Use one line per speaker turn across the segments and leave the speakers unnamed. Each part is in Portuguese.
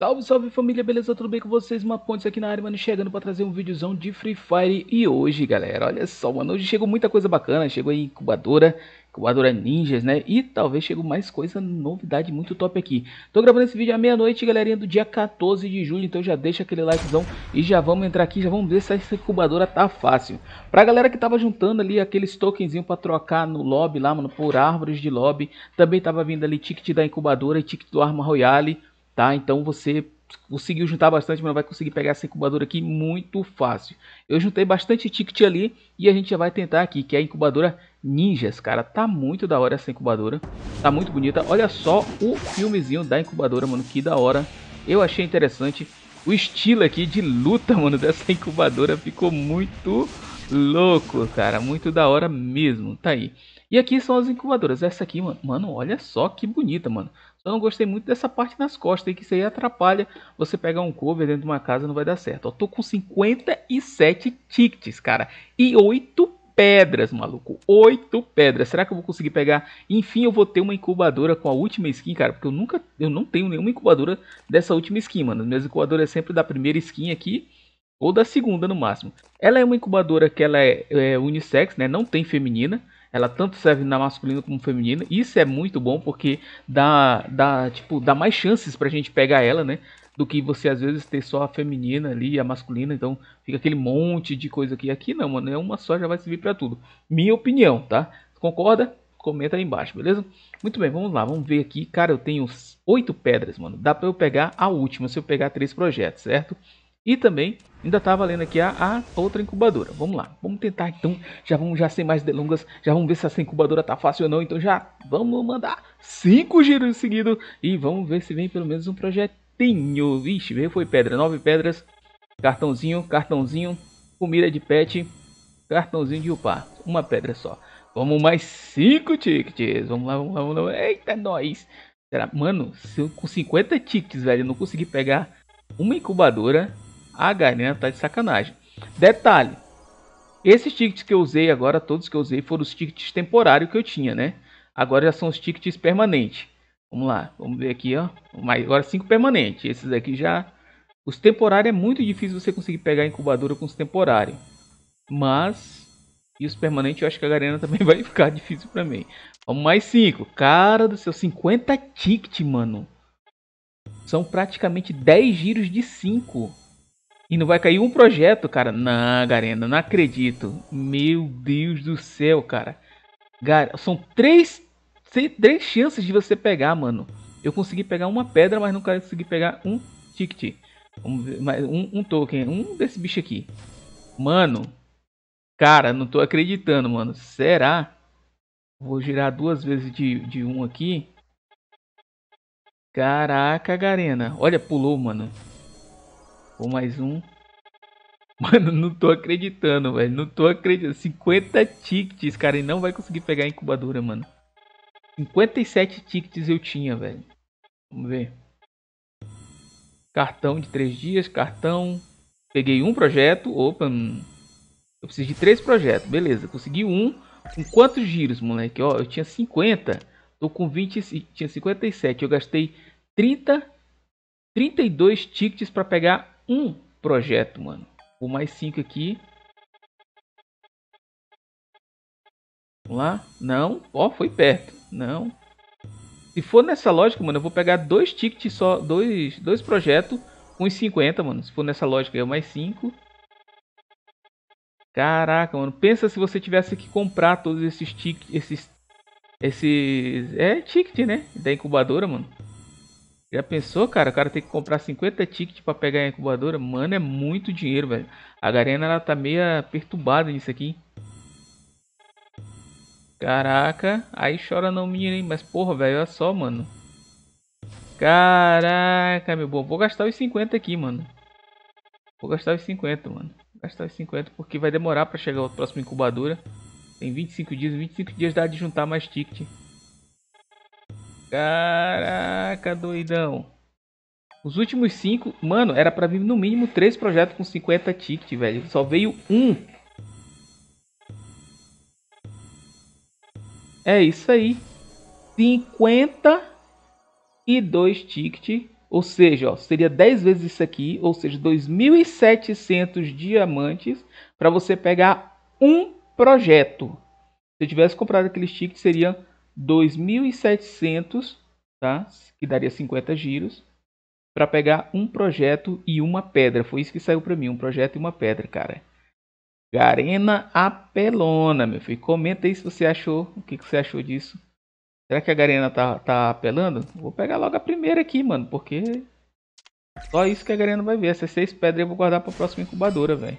Salve, salve família, beleza? Tudo bem com vocês? Uma ponte aqui na área, mano, chegando pra trazer um videozão de Free Fire E hoje, galera, olha só, mano, hoje chegou muita coisa bacana Chegou aí incubadora, incubadora ninjas, né? E talvez chegou mais coisa, novidade muito top aqui Tô gravando esse vídeo à meia-noite, galerinha, do dia 14 de julho Então já deixa aquele likezão e já vamos entrar aqui, já vamos ver se essa incubadora tá fácil Pra galera que tava juntando ali aqueles tokenzinho pra trocar no lobby lá, mano, por árvores de lobby Também tava vindo ali ticket da incubadora e ticket do Arma Royale tá? Então você conseguiu juntar bastante, mas vai conseguir pegar essa incubadora aqui muito fácil. Eu juntei bastante ticket ali e a gente já vai tentar aqui, que é a incubadora Ninjas, cara. Tá muito da hora essa incubadora, tá muito bonita. Olha só o filmezinho da incubadora, mano, que da hora. Eu achei interessante. O estilo aqui de luta, mano, dessa incubadora ficou muito louco, cara. Muito da hora mesmo. Tá aí. E aqui são as incubadoras. Essa aqui, mano, olha só que bonita, mano. Só não gostei muito dessa parte nas costas, que isso aí atrapalha você pegar um cover dentro de uma casa, não vai dar certo. Ó, tô com 57 tickets, cara, e 8 pedras, maluco. 8 pedras. Será que eu vou conseguir pegar? Enfim, eu vou ter uma incubadora com a última skin, cara, porque eu nunca, eu não tenho nenhuma incubadora dessa última skin, mano. Minhas incubadoras é sempre da primeira skin aqui ou da segunda no máximo. Ela é uma incubadora que ela é, é unissex, né? Não tem feminina. Ela tanto serve na masculina como feminina. Isso é muito bom porque dá, dá, tipo, dá mais chances pra gente pegar ela, né? Do que você às vezes ter só a feminina ali, a masculina. Então fica aquele monte de coisa aqui. Aqui não, mano. É uma só, já vai servir para tudo. Minha opinião, tá? Concorda? Comenta aí embaixo, beleza? Muito bem, vamos lá. Vamos ver aqui. Cara, eu tenho oito pedras, mano. Dá para eu pegar a última se eu pegar três projetos, certo? E também ainda estava tá lendo aqui a, a, outra incubadora. Vamos lá, vamos tentar então. Já vamos já sem mais delongas, já vamos ver se essa incubadora tá fácil ou não. Então já vamos mandar cinco giros seguidos e vamos ver se vem pelo menos um projetinho. Vixe, veio foi pedra, nove pedras, cartãozinho, cartãozinho, comida de pet, cartãozinho de upar, uma pedra só. Vamos mais cinco tickets. Vamos lá, vamos lá, vamos lá. Eita, nós. Mano, com 50 tickets, velho, eu não consegui pegar uma incubadora a galera tá de sacanagem. Detalhe. Esses tickets que eu usei agora, todos que eu usei, foram os tickets temporários que eu tinha, né? Agora já são os tickets permanentes. Vamos lá, vamos ver aqui, ó. Agora cinco permanentes. Esses aqui já... Os temporários é muito difícil você conseguir pegar a incubadora com os temporários. Mas... E os permanentes eu acho que a Garena também vai ficar difícil pra mim. Vamos mais cinco. Cara do céu, 50 tickets, mano. São praticamente 10 giros de 5. E não vai cair um projeto, cara. Não, Garena, não acredito. Meu Deus do céu, cara. Gar são três, três chances de você pegar, mano. Eu consegui pegar uma pedra, mas não consegui pegar um ticket. Um, um, um token, um desse bicho aqui. Mano, cara, não tô acreditando, mano. Será? Vou girar duas vezes de, de um aqui. Caraca, Garena. Olha, pulou, mano. Ou mais um. Mano, não tô acreditando, velho. Não tô acreditando. 50 tickets, cara. E não vai conseguir pegar a incubadora, mano. 57 tickets eu tinha, velho. Vamos ver. Cartão de 3 dias, cartão. Peguei um projeto. Opa, hum. eu preciso de 3 projetos. Beleza, consegui um. Com quantos giros, moleque? Ó, eu tinha 50. Tô com 20, tinha 57. Eu gastei 30, 32 tickets para pegar um projeto, mano. O mais cinco aqui. Vamos lá. Não. Ó, oh, foi perto. Não. Se for nessa lógica, mano, eu vou pegar dois tickets só. Dois, dois projetos. Uns 50, mano. Se for nessa lógica aí, é mais 5. Caraca, mano. Pensa se você tivesse que comprar todos esses tickets. Esses. Esses. É, ticket, né? Da incubadora, mano. Já pensou, cara? O cara tem que comprar 50 tickets para pegar a incubadora? Mano, é muito dinheiro, velho. A Garena, ela tá meia perturbada nisso aqui. Caraca. Aí chora não mira, hein? Mas, porra, velho, olha só, mano. Caraca, meu bom. Vou gastar os 50 aqui, mano. Vou gastar os 50, mano. Vou gastar os 50 porque vai demorar para chegar a próxima incubadora. Tem 25 dias. 25 dias dá de juntar mais tickets. Caraca, doidão. Os últimos cinco, mano, era pra vir no mínimo três projetos com 50 tickets, velho. Só veio um. É isso aí. 52 tickets. Ou seja, ó, seria 10 vezes isso aqui. Ou seja, 2.700 diamantes para você pegar um projeto. Se eu tivesse comprado aqueles tickets, seria 2.700, tá? que daria 50 giros, para pegar um projeto e uma pedra. Foi isso que saiu para mim, um projeto e uma pedra, cara. Garena apelona, meu filho. Comenta aí se você achou, o que, que você achou disso. Será que a Garena tá, tá apelando? Vou pegar logo a primeira aqui, mano, porque só isso que a Garena vai ver. Essas seis pedras eu vou guardar para a próxima incubadora, velho.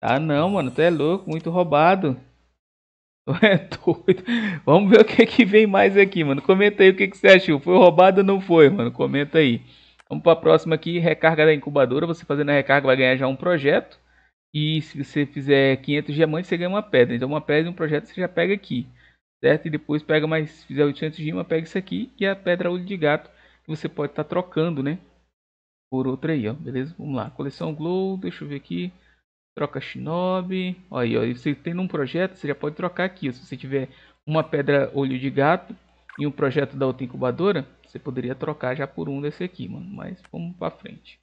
Ah, não, mano, tu é louco, muito roubado. É doido. Vamos ver o que, que vem mais aqui, mano. Comenta aí o que, que você achou. Foi roubado ou não foi, mano? Comenta aí. Vamos para a próxima aqui. Recarga da incubadora. Você fazendo a recarga vai ganhar já um projeto. E se você fizer 500 diamantes, você ganha uma pedra. Então, uma pedra e um projeto você já pega aqui. Certo? E depois pega mais. Se fizer 800 diamantes, pega isso aqui. E a pedra olho de gato. Que você pode estar tá trocando, né? Por outra aí, ó. Beleza? Vamos lá. Coleção Glow. Deixa eu ver aqui. Troca Shinobi. Aí, ó, você tem um projeto, você já pode trocar aqui. Se você tiver uma pedra olho de gato e um projeto da outra incubadora, você poderia trocar já por um desse aqui, mano. Mas vamos pra frente.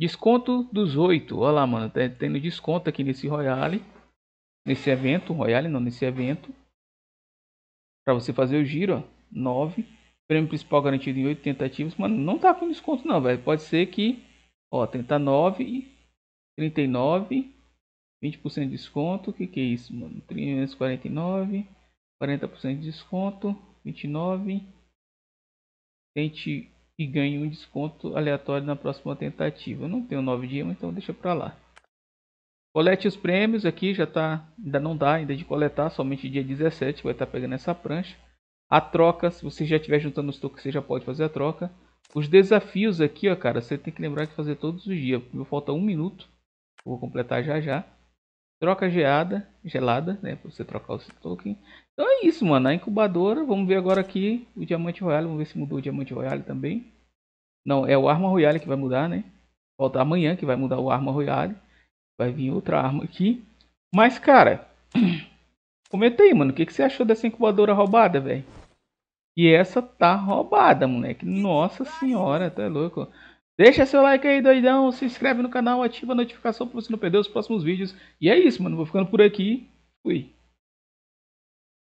Desconto dos oito. Olha lá, mano. Tá tendo desconto aqui nesse Royale. Nesse evento. Royale não, nesse evento. Pra você fazer o giro, ó. Nove. Prêmio principal garantido em oito tentativas. Mano, não tá com desconto não, velho. Pode ser que... Ó, tentar nove e 39, 20% de desconto. O que, que é isso, mano? 349, 40% de desconto, 29. Tente e ganhe um desconto aleatório na próxima tentativa. Eu não tenho 9 dias, então deixa pra lá. Colete os prêmios aqui, já tá, ainda não dá ainda é de coletar, somente dia 17 vai estar tá pegando essa prancha. A troca, se você já estiver juntando os tokens, você já pode fazer a troca. Os desafios aqui, ó, cara, você tem que lembrar de fazer todos os dias. Falta um minuto. Vou completar já já. Troca geada, gelada, né? Pra você trocar seu token. Então é isso, mano. A incubadora. Vamos ver agora aqui o Diamante Royale. Vamos ver se mudou o Diamante Royale também. Não, é o Arma Royale que vai mudar, né? Volta amanhã que vai mudar o Arma Royale. Vai vir outra arma aqui. Mas, cara... Comenta aí, mano. O que, que você achou dessa incubadora roubada, velho? E essa tá roubada, moleque. Nossa senhora, tá louco. Deixa seu like aí, doidão. Se inscreve no canal, ativa a notificação para você não perder os próximos vídeos. E é isso, mano. Vou ficando por aqui. Fui.